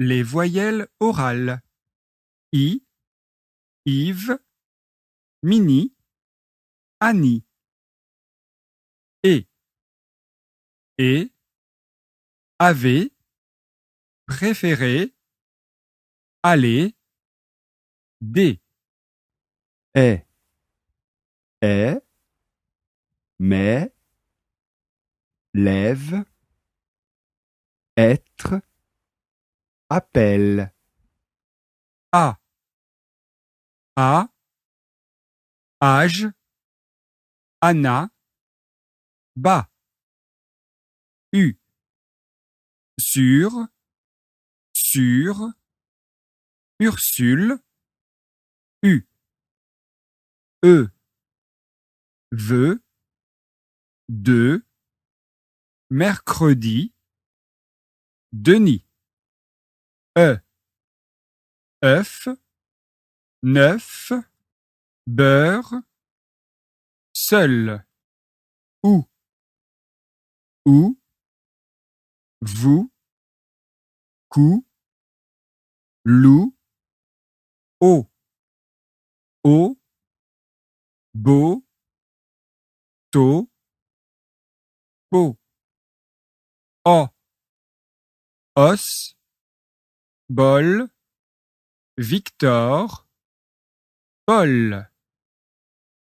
Les voyelles orales i, Yves, Mini, Annie. Et, et, avait, préféré, aller, des. Est, est, mais, lève, être, appel a a âge Anna bas U sur sur Ursule U E veut de mercredi Denis e, œuf, neuf, beurre, seul, ou, ou, vous, cou, loup, eau, eau, beau, tôt, peau, os, Bol Victor Paul